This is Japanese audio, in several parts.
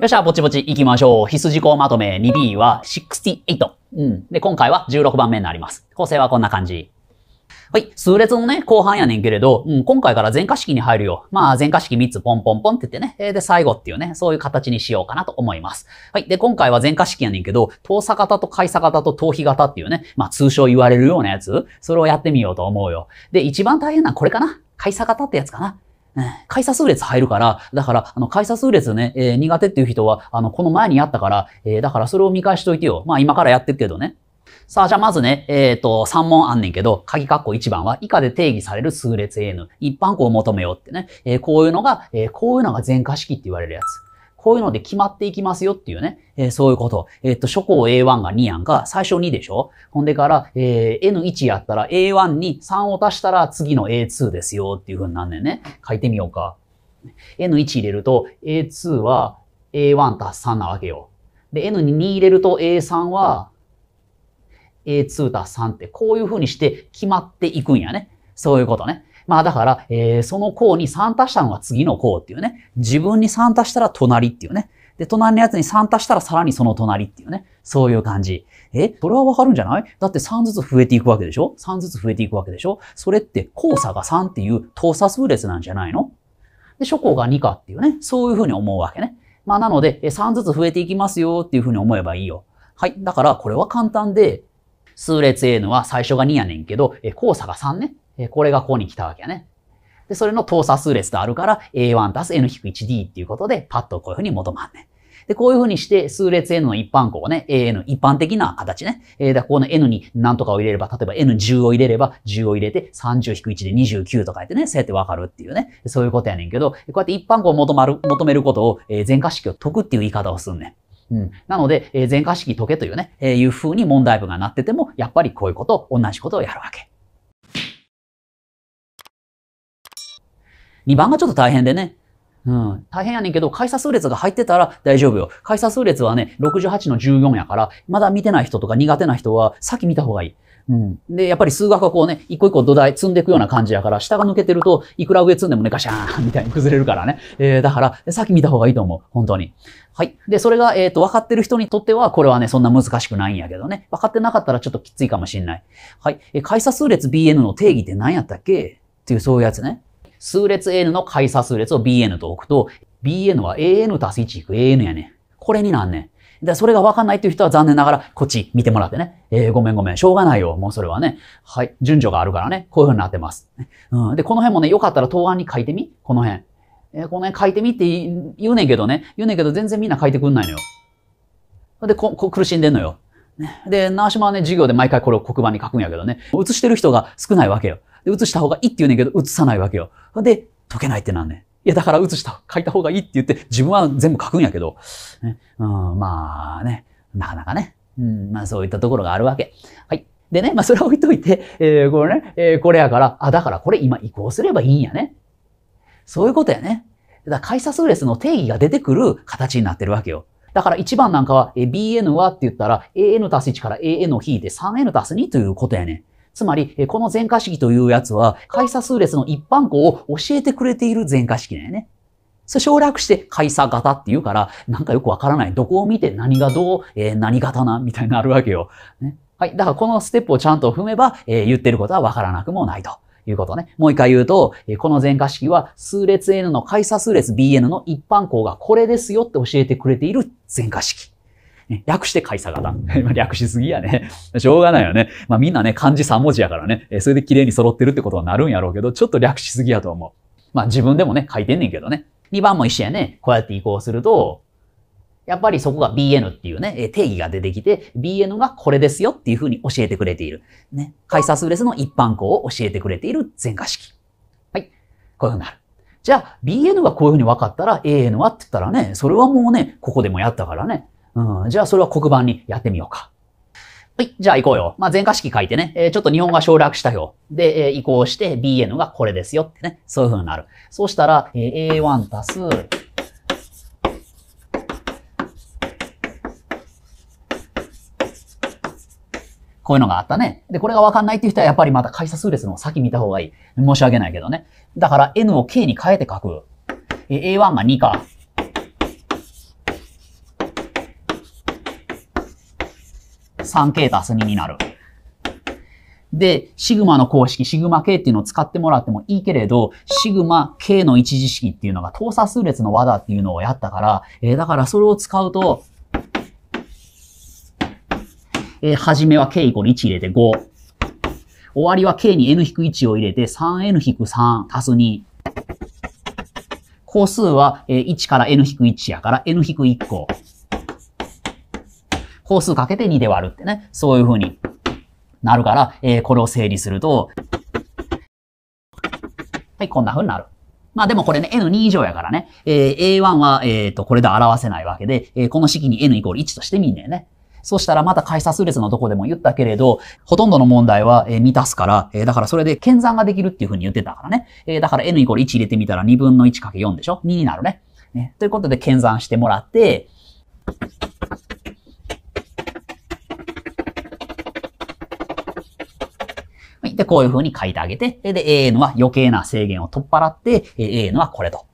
よっしゃ、ぼちぼち行きましょう。必須事項まとめ 2B は68。うん。で、今回は16番目になります。構成はこんな感じ。はい。数列のね、後半やねんけれど、うん、今回から全化式に入るよ。まあ、全化式3つポンポンポンって言ってね、で、最後っていうね、そういう形にしようかなと思います。はい。で、今回は全化式やねんけど、等差型と解差型と等比型っていうね、まあ、通称言われるようなやつ、それをやってみようと思うよ。で、一番大変なこれかな。解差型ってやつかな。会社数列入るから、だから、あの、会社数列ね、えー、苦手っていう人は、あの、この前にやったから、えー、だからそれを見返しといてよ。まあ今からやってるけどね。さあ、じゃあまずね、えっ、ー、と、3問あんねんけど、鍵括弧1番は以下で定義される数列 N、一般項を求めようってね、えー、こういうのが、えー、こういうのが全化式って言われるやつ。こういうので決まっていきますよっていうね、えー、そういうこと。えー、っと、初項 A1 が2やんか、最初2でしょほんでから、えー、N1 やったら A1 に3を足したら次の A2 ですよっていう風になんねんね。書いてみようか。N1 入れると A2 は A1 足す3なわけよ。で、N に2入れると A3 は A2 足す3って、こういう風にして決まっていくんやね。そういうことね。まあだから、えー、その項に3足したのが次の項っていうね。自分に3足したら隣っていうね。で、隣のやつに3足したらさらにその隣っていうね。そういう感じ。えそれはわかるんじゃないだって3ずつ増えていくわけでしょ ?3 ずつ増えていくわけでしょそれって交差が3っていう等差数列なんじゃないので、諸項が2かっていうね。そういうふうに思うわけね。まあなので、3ずつ増えていきますよっていうふうに思えばいいよ。はい。だから、これは簡単で、数列 N は最初が2やねんけど、交差が3ね。えこれがここに来たわけやね。で、それの等差数列とあるから A1 たす N-1D っていうことで、パッとこういうふうに求まんね。で、こういうふうにして数列 N の一般項をね、AN、一般的な形ね。えー、だここの N に何とかを入れれば、例えば N10 を入れれば、10を入れて30-1で29とかやってね、そうやってわかるっていうね。そういうことやねんけど、こうやって一般項を求まる、求めることを、えー、全化式を解くっていう言い方をすんねん。うん、なので、えー、全化式解けというね、えー、いううに問題文がなってても、やっぱりこういうこと、同じことをやるわけ。2番がちょっと大変でね。うん。大変やねんけど、会査数列が入ってたら大丈夫よ。会査数列はね、68の14やから、まだ見てない人とか苦手な人は、先見た方がいい。うん。で、やっぱり数学はこうね、一個一個土台積んでいくような感じやから、下が抜けてると、いくら上積んでもね、ガシャーンみたいに崩れるからね。えー、だから、さっき見た方がいいと思う。本当に。はい。で、それが、えっ、ー、と、分かってる人にとっては、これはね、そんな難しくないんやけどね。分かってなかったらちょっときついかもしんない。はい。え、会差数列 BN の定義って何やったっけっていう、そういうやつね。数列 n の階差数列を bn と置くと、bn は an たす1いく an やね。これになんねん。で、それがわかんないっていう人は残念ながら、こっち見てもらってね。えー、ごめんごめん。しょうがないよ。もうそれはね。はい。順序があるからね。こういう風になってます。うん。で、この辺もね、よかったら答案に書いてみ。この辺。えー、この辺書いてみって言うねんけどね。言うねんけど、全然みんな書いてくんないのよ。で、こ、こ苦しんでんのよ。で、ナシマはね、授業で毎回これを黒板に書くんやけどね、写してる人が少ないわけよ。で、写した方がいいって言うねんけど、写さないわけよ。で、解けないってなんねん。いや、だから写した、書いた方がいいって言って、自分は全部書くんやけど、ね、うん、まあね、なかなかね、うん、まあそういったところがあるわけ。はい。でね、まあそれ置いといて、えー、これね、えー、これやから、あ、だからこれ今移行すればいいんやね。そういうことやね。だから、解差数列の定義が出てくる形になってるわけよ。だから1番なんかは、え bn はって言ったら、an 足す1から an を引いて 3n 足す2ということやね。つまり、この全化式というやつは、回差数列の一般項を教えてくれている全化式だよね。それ省略して回差型って言うから、なんかよくわからない。どこを見て何がどう、えー、何型な、みたいになるわけよ。ね。はい。だからこのステップをちゃんと踏めば、えー、言ってることはわからなくもないと。いうことね。もう一回言うと、この全化式は数列 n の回差数列 bn の一般項がこれですよって教えてくれている全化式。略して会社型。略しすぎやね。しょうがないよね。まあみんなね、漢字3文字やからね、それで綺麗に揃ってるってことはなるんやろうけど、ちょっと略しすぎやと思う。まあ自分でもね、書いてんねんけどね。2番も一緒やね。こうやって移行すると、やっぱりそこが BN っていうね、定義が出てきて、BN がこれですよっていうふうに教えてくれている。ね。会社数列の一般項を教えてくれている全化式。はい。こういうふうになる。じゃあ、BN がこういうふうに分かったら、AN はって言ったらね、それはもうね、ここでもやったからね。うん、じゃあそれは黒板にやってみようか。はい、じゃあ行こうよ。まあ、前化式書いてね、えー、ちょっと日本が省略した表で、えー、移行して BN がこれですよってね、そういう風になる。そうしたら、えー、A1 足す、こういうのがあったね。で、これがわかんないっていう人はやっぱりまた解差数列の先見た方がいい。申し訳ないけどね。だから N を K に変えて書く。えー、A1 が2か。3K 足す2になる。で、シグマの公式、シグマ K っていうのを使ってもらってもいいけれど、シグマ K の一次式っていうのが等差数列の和だっていうのをやったから、えー、だからそれを使うと、えー、初めは K イコール1入れて5。終わりは K に N-1 を入れて 3N-3 足す2。個数は1から N-1 やから N-1 個。法数かけて2で割るってね、そういう風になるから、えー、これを整理すると、はい、こんな風になる。まあでもこれね、n2 以上やからね、えー、a1 は、えっと、これで表せないわけで、えー、この式に n イコール1としてみんねね。そしたらまた解差数列のとこでも言ったけれど、ほとんどの問題は満たすから、えー、だからそれで検算ができるっていうふうに言ってたからね。えー、だから n イコール1入れてみたら2分の1け4でしょ ?2 になるね。ね。ということで検算してもらって、はい。で、こういう風に書いてあげて、で、AN は余計な制限を取っ払って、AN はこれと。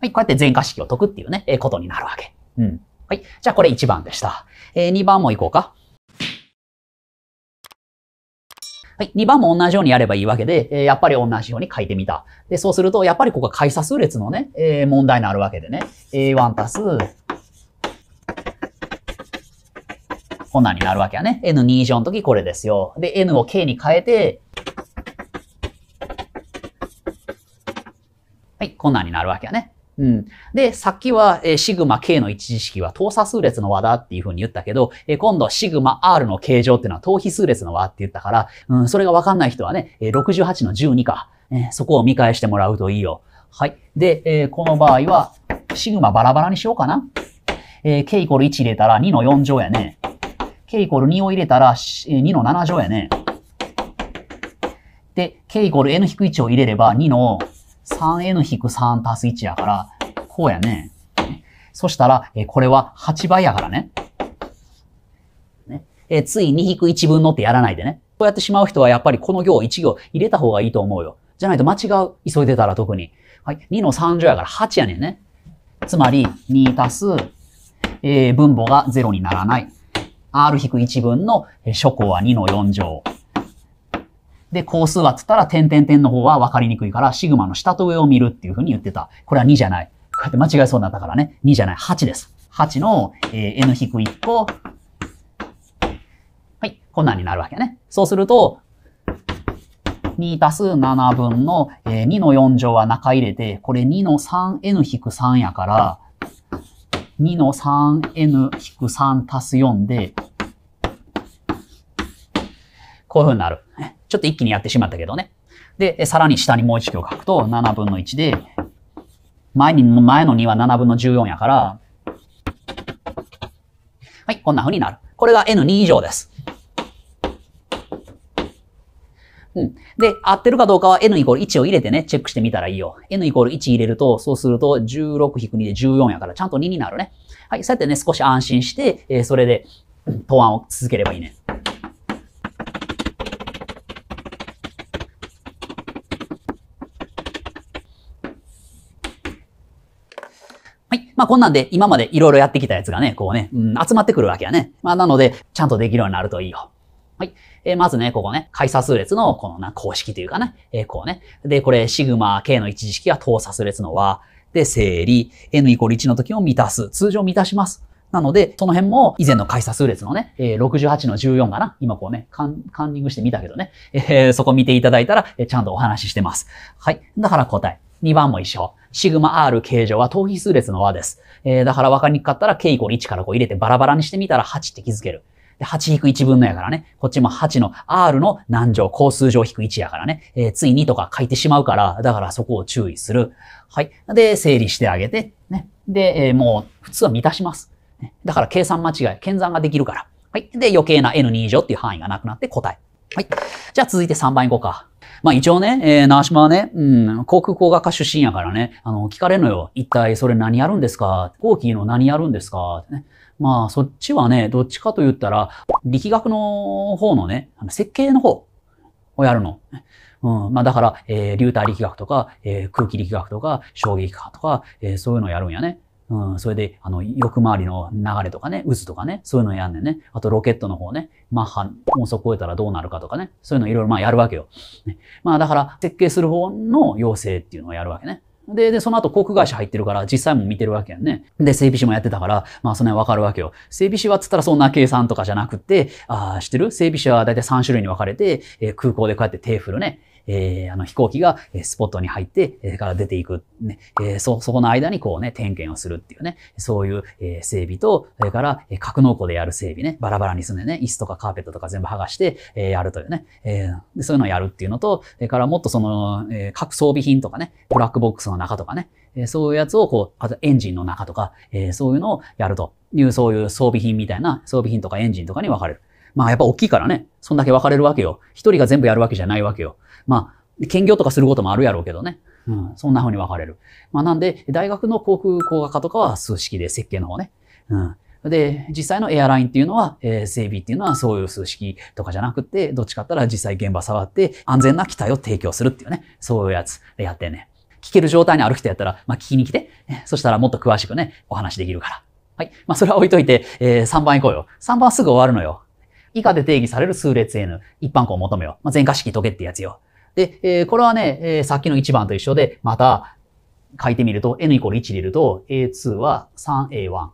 はい。こうやって全化式を解くっていうね、えことになるわけ。うん。はい。じゃあこれ1番でした。えー、2番もいこうか。はい。2番も同じようにやればいいわけで、えー、やっぱり同じように書いてみた。で、そうすると、やっぱりここは解差数列のね、えー、問題になるわけでね。A1 たすこんなになるわけやね。n2 乗の時これですよ。で、n を k に変えて、はい、こんなになるわけやね。うん。で、さっきは、えー、シグマ K の一時式は等差数列の和だっていうふうに言ったけど、えー、今度シグマ R の形状っていうのは等比数列の和って言ったから、うん、それがわかんない人はね、えー、68の12か、えそこを見返してもらうといいよ。はい。で、えこの場合は、シグマバラバラにしようかな。え K イコール1入れたら2の4乗やね。k イコール2を入れたら、2の7乗やね。で、k イコール n-1 を入れれば、2の 3n-3 足す1やから、こうやね。そしたら、えこれは8倍やからね。ねえつい2 1分のってやらないでね。こうやってしまう人はやっぱりこの行1行入れた方がいいと思うよ。じゃないと間違う。急いでたら特に。はい。2の3乗やから8やねんね。つまり、2足す、えー、分母が0にならない。R-1 分の初項は2の4乗。で、項数はつったら点点点の方は分かりにくいから、シグマの下と上を見るっていうふうに言ってた。これは2じゃない。こうやって間違えそうになったからね。2じゃない。8です。8の、えー、n-1 個。はい。こんなんになるわけね。そうすると、2たす7分の、えー、2の4乗は中入れて、これ2の 3n-3 やから、2の 3n-3 たす4で、こういう風になる。ちょっと一気にやってしまったけどね。で、さらに下にもう一行書くと、7分の1で、前に、前の2は7分の14やから、はい、こんな風になる。これが N2 以上です。うん。で、合ってるかどうかは N イコール1を入れてね、チェックしてみたらいいよ。N イコール1入れると、そうすると16-2で14やから、ちゃんと2になるね。はい、そうやってね、少し安心して、えー、それで、答案を続ければいいね。まあこんなんで今までいろいろやってきたやつがね、こうね、うん、集まってくるわけやね。まあなので、ちゃんとできるようになるといいよ。はい。えー、まずね、ここね、回差数列のこのな公式というかね、えー、こうね。で、これ、シグマ K の一次式は等差数列の和。で、整理。N イコール1の時を満たす。通常満たします。なので、その辺も以前の回差数列のね、え68の14がな、今こうねカン、カンニングしてみたけどね、えー、そこ見ていただいたら、えちゃんとお話ししてます。はい。だから答え。2番も一緒。シグマ R 形状は等比数列の和です。えー、だから分かりにくかったら K イコール1から5入れてバラバラにしてみたら8って気づける。で、8-1分のやからね。こっちも8の R の何乗、高数乗引く1やからね。えー、つい2とか書いてしまうから、だからそこを注意する。はい。で、整理してあげて、ね。で、えー、もう、普通は満たします。ね、だから計算間違い、検算ができるから。はい。で、余計な N2 乗っていう範囲がなくなって答え。はい。じゃあ続いて3番いこうか。まあ一応ね、えー、長島はね、うん、航空工学科出身やからね、あの、聞かれるのよ。一体それ何やるんですか後期の何やるんですかってね。まあそっちはね、どっちかと言ったら、力学の方のね、設計の方をやるの。うん、まあだから、えー、流体力学とか、えー、空気力学とか、衝撃波とか、えー、そういうのをやるんやね。うん、それで、あの、欲回りの流れとかね、渦とかね、そういうのやんねんね。あと、ロケットの方ね、マッハ、音速超えたらどうなるかとかね、そういうのいろいろまあやるわけよ。ね、まあ、だから、設計する方の要請っていうのをやるわけね。で、で、その後航空会社入ってるから、実際も見てるわけやんね。で、整備士もやってたから、まあ、その辺わかるわけよ。整備士はっつったらそんな計算とかじゃなくて、ああ、知ってる整備士はだいたい3種類に分かれて、えー、空港でこうやって手振るね。えー、あの飛行機がスポットに入って、えから出ていく、ねえそ、そこの間にこうね、点検をするっていうね、そういう、え整備と、それから、え格納庫でやる整備ね、バラバラにするんでね、椅子とかカーペットとか全部剥がして、えやるというね、えー、そういうのをやるっていうのと、それからもっとその、え各装備品とかね、ブラックボックスの中とかね、えそういうやつをこう、あとエンジンの中とか、えそういうのをやるという、そういう装備品みたいな、装備品とかエンジンとかに分かれる。まあやっぱ大きいからね、そんだけ分かれるわけよ。一人が全部やるわけじゃないわけよ。まあ、兼業とかすることもあるやろうけどね。うん、そんな風に分かれる。まあなんで、大学の航空工学科とかは数式で設計の方ね。うん。で、実際のエアラインっていうのは、えー、整備っていうのはそういう数式とかじゃなくて、どっちかったら実際現場触って安全な機体を提供するっていうね、そういうやつでやってね。聞ける状態にある人やったら、まあ聞きに来て、そしたらもっと詳しくね、お話できるから。はい。まあそれは置いといて、えー、3番行こうよ。3番すぐ終わるのよ。以下で定義される数列 N、一般項を求めよう。まあ、全化式解けってやつよ。で、えー、これはね、えー、さっきの1番と一緒で、また書いてみると、n イコール1入れると、a2 は 3a1。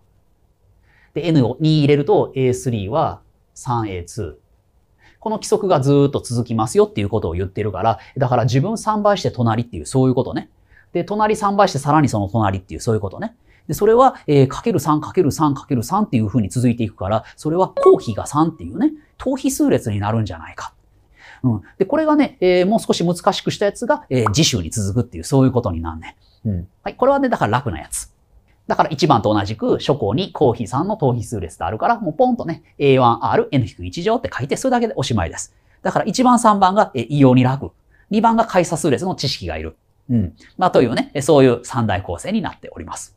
で、n を2入れると、a3 は 3a2。この規則がずっと続きますよっていうことを言ってるから、だから自分3倍して隣っていう、そういうことね。で、隣3倍してさらにその隣っていう、そういうことね。で、それは、えー、かける3かける3かける3っていう風に続いていくから、それは公費が3っていうね、等比数列になるんじゃないか。うん。で、これがね、えー、もう少し難しくしたやつが、えー、次週に続くっていう、そういうことになんね。うん。はい。これはね、だから楽なやつ。だから1番と同じく、初項に公費3の等比数列であるから、もうポンとね、A1R、N-1 乗って書いて、それだけでおしまいです。だから1番、3番が異様に楽。2番が会差数列の知識がいる。うん。まあ、というね、そういう三大構成になっております。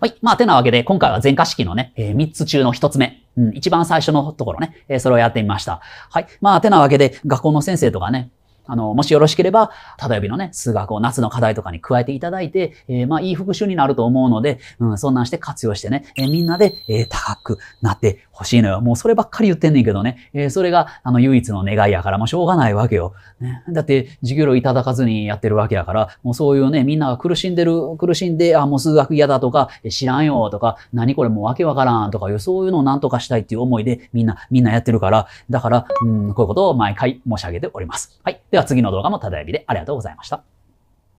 はい。まあ、てなわけで、今回は全科式のね、えー、3つ中の1つ目。うん、一番最初のところね、えー、それをやってみました。はい。まあ、てなわけで、学校の先生とかね、あの、もしよろしければ、ただばのね、数学を夏の課題とかに加えていただいて、えー、まあ、いい復習になると思うので、うん、そんなんして活用してね、えー、みんなで、えー、高くなって欲しいのよ。もうそればっかり言ってんねんけどね。えー、それが、あの、唯一の願いやから、もうしょうがないわけよ。ね、だって、授業料いただかずにやってるわけやから、もうそういうね、みんなが苦しんでる、苦しんで、あ、もう数学嫌だとか、知らんよとか、何これもうわけわからんとか、いう、そういうのをなんとかしたいっていう思いで、みんな、みんなやってるから、だから、うん、こういうことを毎回申し上げております。はい。では次の動画もただやびでありがとうございました。